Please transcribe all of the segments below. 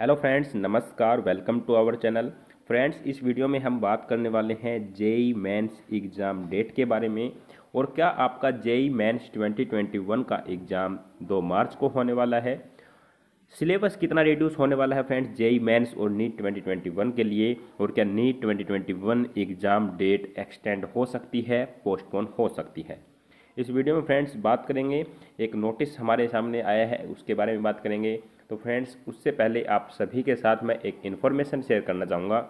hello friends नमस्कार welcome to our channel friends इस video में हम बात करने वाले हैं जेई मेंस एग्ज़ाम डेट के बारे में और क्या आपका जेई मेंस 2021 का एग्ज़ाम 2 मार्च को होने वाला है सिलेबस कितना रिड्यूस होने वाला है फ्रेंड्स जेई मेंस और नीट 2021 के लिए और क्या नीट 2021 एग्ज़ाम डेट एक्सटेंड हो सकती है पोस्टपोन हो सकती है इस वीडियो में फ्रेंड्स बात करेंगे एक नोटिस हमारे सामने आया है उसके बारे में बात करेंगे तो फ्रेंड्स उससे पहले आप सभी के साथ मैं एक इन्फॉर्मेशन शेयर करना चाहूँगा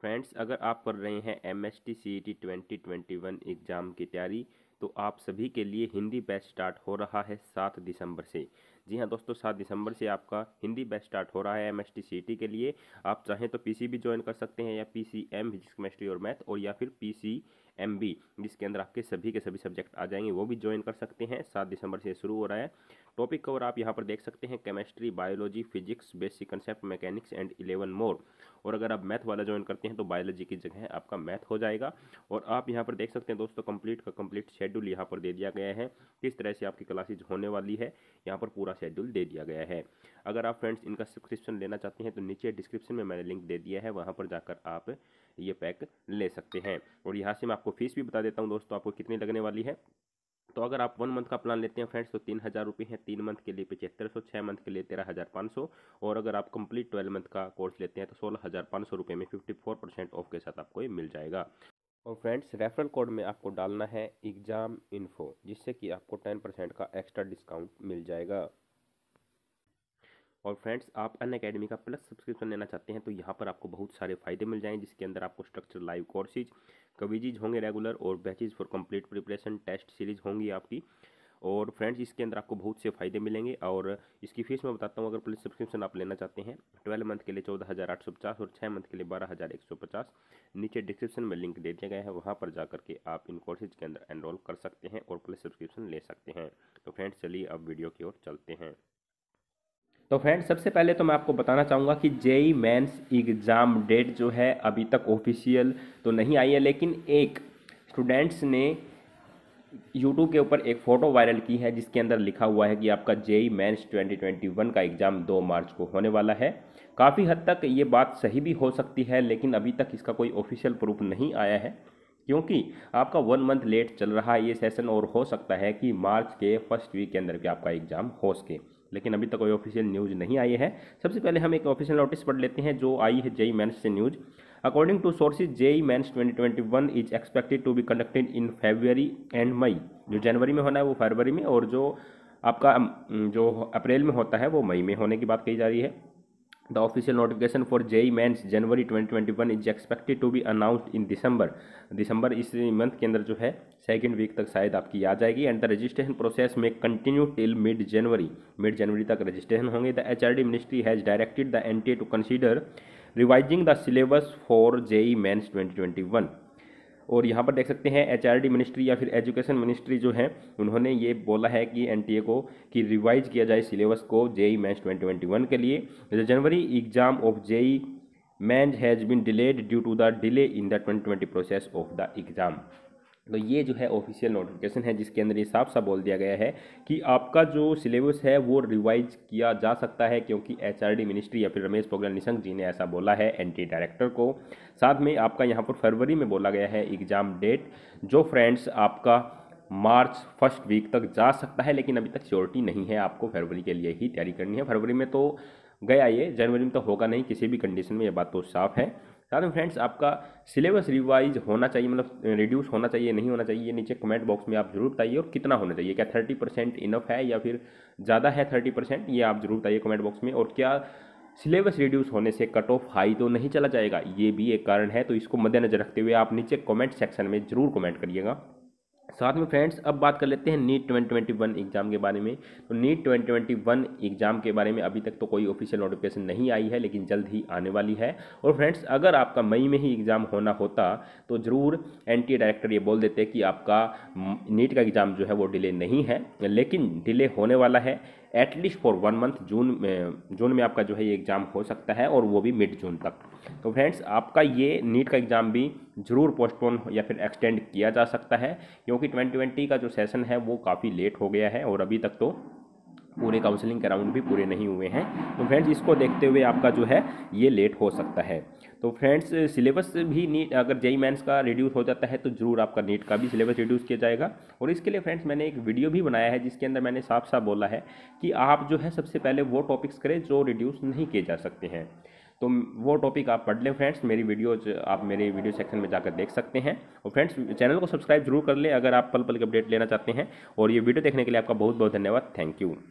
फ्रेंड्स अगर आप कर रहे हैं M S T C E T twenty twenty one exam की तैयारी तो आप सभी के लिए हिंदी बैच स्टार्ट हो रहा है सात दिसंबर से जी हाँ दोस्तों सात दिसंबर से आपका हिंदी बैच स्टार्ट हो रहा है एम एस e के लिए आप चाहें तो पी भी ज्वाइन कर सकते हैं या P C M physics chemistry और मैथ और या फिर पी सी एम बी जिसके अंदर आपके सभी के सभी सब्जेक्ट आ जाएंगे वो भी ज्वाइन कर सकते हैं सात दिसंबर से शुरू हो रहा है टॉपिक कवर आप यहाँ पर देख सकते हैं chemistry biology physics basic concept mechanics and eleven more और अगर आप मैथ वाला ज्वाइन करते हैं तो बायोलॉजी की जगह आपका मैथ हो जाएगा और आप यहाँ पर देख सकते हैं दोस्तों कम्प्लीट का कम्प्लीट शेड्यूल यहाँ पर दे दिया गया है किस तरह से आपकी क्लासेज होने वाली है यहाँ पर पूरा शेड्यूल दे दिया गया है अगर आप फ्रेंड्स इनका सब्सक्रिप्शन लेना चाहते हैं तो नीचे डिस्क्रिप्शन में मैंने लिंक दे दिया है वहाँ पर जाकर आप ये पैक ले सकते हैं और यहाँ से मैं आपको फीस भी बता देता हूँ दोस्तों आपको कितनी लगने वाली है तो अगर आप वन मंथ का प्लान लेते हैं फ्रेंड्स तो तीन हज़ार रुपये हैं तीन मंथ के लिए पचहत्तर सौ छः मंथ के लिए तेरह हज़ार पाँच सौ और अगर आप कंप्लीट ट्वेल्व मंथ का कोर्स लेते हैं तो सोलह हज़ार पाँच सौ रुपये में फिफ्टी फोर परसेंट ऑफ के साथ आपको ये मिल जाएगा और फ्रेंड्स रेफरल कोड में आपको डालना है एग्ज़ाम इन्फो जिससे कि आपको टेन परसेंट का एक्स्ट्रा डिस्काउंट मिल जाएगा और फ्रेंड्स आप अन अकेडमी का प्लस सब्सक्रिप्शन लेना चाहते हैं तो यहाँ पर आपको बहुत सारे फायदे मिल जाएंगे जिसके अंदर आपको स्ट्रक्चर लाइव कोर्सेज कविजीज होंगे रेगुलर और batches for complete preparation test series होंगी आपकी और फ्रेंड्स इसके अंदर आपको बहुत से फ़ायदे मिलेंगे और इसकी फ़ीस मैं बताता हूँ अगर प्लस सब्सक्रिप्शन आप लेना चाहते हैं ट्वेल्व मंथ के लिए चौदह हज़ार आठ सौ पचास और छः मंथ के लिए बारह हज़ार एक सौ पचास नीचे डिस्क्रिप्शन में लिंक दे दिया गया है वहाँ पर जा करके आप इन कोर्सेज के अंदर एनरोल कर सकते हैं और प्लस सब्सक्रिप्शन ले सकते हैं तो फ्रेंड्स चलिए अब वीडियो की ओर चलते हैं तो फ्रेंड्स सबसे पहले तो मैं आपको बताना चाहूँगा कि जेई मैंस एग्ज़ाम डेट जो है अभी तक ऑफिशियल तो नहीं आई है लेकिन एक स्टूडेंट्स ने यूट्यूब के ऊपर एक फ़ोटो वायरल की है जिसके अंदर लिखा हुआ है कि आपका जेई मेंस 2021 का एग्ज़ाम 2 मार्च को होने वाला है काफ़ी हद तक ये बात सही भी हो सकती है लेकिन अभी तक इसका कोई ऑफिशियल प्रूफ नहीं आया है क्योंकि आपका वन मंथ लेट चल रहा है ये सेशन और हो सकता है कि मार्च के फर्स्ट वीक के अंदर भी आपका एग्ज़ाम हो सके लेकिन अभी तक कोई ऑफिशियल न्यूज़ नहीं आई है सबसे पहले हम एक ऑफिशियल नोटिस पढ़ लेते हैं जो आई है जेई मैंस e से news according to sources JEE twenty twenty one is expected to be conducted in February and May जो जनवरी में होना है वो फरवरी में और जो आपका जो अप्रैल में होता है वो मई में होने की बात कही जा रही है the official notification for JEE Mains January 2021 is expected to be announced in December दिसंबर इस मंथ के अंदर जो है सेकेंड वीक तक शायद आपकी आ जाएगी एंड द रजिस्ट्रेशन प्रोसेस में continue till mid January mid जनवरी तक रजिस्ट्रेशन होंगे the H R D ministry has directed the N to consider revising the syllabus for JEE mains twenty twenty one और यहाँ पर देख सकते हैं एच मिनिस्ट्री या फिर एजुकेशन मिनिस्ट्री जो है उन्होंने ये बोला है कि एन को कि रिवाइज किया जाए सिलेबस को जेई मैच ट्वेंटी के लिए January exam of JEE mains has been delayed due to the delay in the twenty process of the exam तो ये जो है ऑफिशियल नोटिफिकेशन है जिसके अंदर ये साफ साफ बोल दिया गया है कि आपका जो सिलेबस है वो रिवाइज किया जा सकता है क्योंकि एचआरडी मिनिस्ट्री या फिर रमेश पोखरियाल निशंक जी ने ऐसा बोला है एनटी डायरेक्टर e को साथ में आपका यहाँ पर फरवरी में बोला गया है एग्ज़ाम डेट जो फ्रेंड्स आपका मार्च फर्स्ट वीक तक जा सकता है लेकिन अभी तक श्योरिटी नहीं है आपको फरवरी के लिए ही तैयारी करनी है फरवरी में तो गया ये जनवरी में तो होगा नहीं किसी भी कंडीशन में ये बात तो साफ है साथ में फ्रेंड्स आपका सिलेबस रिवाइज होना चाहिए मतलब रिड्यूस होना चाहिए नहीं होना चाहिए नीचे कमेंट बॉक्स में आप जरूर बताइए और कितना होना चाहिए क्या थर्टी परसेंट इनफ है या फिर ज़्यादा है थर्टी परसेंट ये आप जरूर बताइए कमेंट बॉक्स में और क्या सिलेबस रिड्यूस होने से कट ऑफ हाई तो नहीं चला जाएगा ये भी एक कारण है तो इसको मद्देनजर रखते हुए आप नीचे कमेंट सेक्शन में ज़रूर कमेंट करिएगा साथ में फ्रेंड्स अब बात कर लेते हैं NEET twenty twenty one exam के बारे में तो NEET twenty twenty one exam के बारे में अभी तक तो कोई ऑफिशियल नोटिफिकेशन नहीं आई है लेकिन जल्द ही आने वाली है और फ्रेंड्स अगर आपका मई में ही एग्ज़ाम होना होता तो ज़रूर एन डायरेक्टर ये बोल देते कि आपका नीट का एग्ज़ाम जो है वो डिले नहीं है लेकिन डिले होने वाला है at least for one month June में जून में आपका जो है ये एग्ज़ाम हो सकता है और वो भी मिड जून तक तो फ्रेंड्स आपका ये नीट का एग्ज़ाम भी ज़रूर पोस्टपोन या फिर एक्सटेंड किया जा सकता है क्योंकि ट्वेंटी ट्वेंटी का जो सेशन है वो काफ़ी लेट हो गया है और अभी तक तो पूरे काउंसलिंग के राउंड भी पूरे नहीं हुए हैं तो फ्रेंड्स इसको देखते हुए आपका जो है ये लेट हो सकता है तो फ्रेंड्स सिलेबस भी नीट अगर जेई मैंस e e का रिड्यूस हो जाता है तो ज़रूर आपका नीट का भी सिलेबस रिड्यूस किया जाएगा और इसके लिए फ्रेंड्स मैंने एक वीडियो भी बनाया है जिसके अंदर मैंने साफ साफ बोला है कि आप जो है सबसे पहले वो टॉपिक्स करें जो रिड्यूस नहीं किए जा सकते हैं तो वो टॉपिक आप पढ़ लें फ्रेंड्स मेरी वीडियो आप मेरे वीडियो सेक्शन में जाकर देख सकते हैं और फ्रेंड्स चैनल को सब्सक्राइब जरूर कर लें अगर आप पल पल की अपडेट लेना चाहते हैं और ये वीडियो देखने के लिए आपका बहुत बहुत धन्यवाद थैंक यू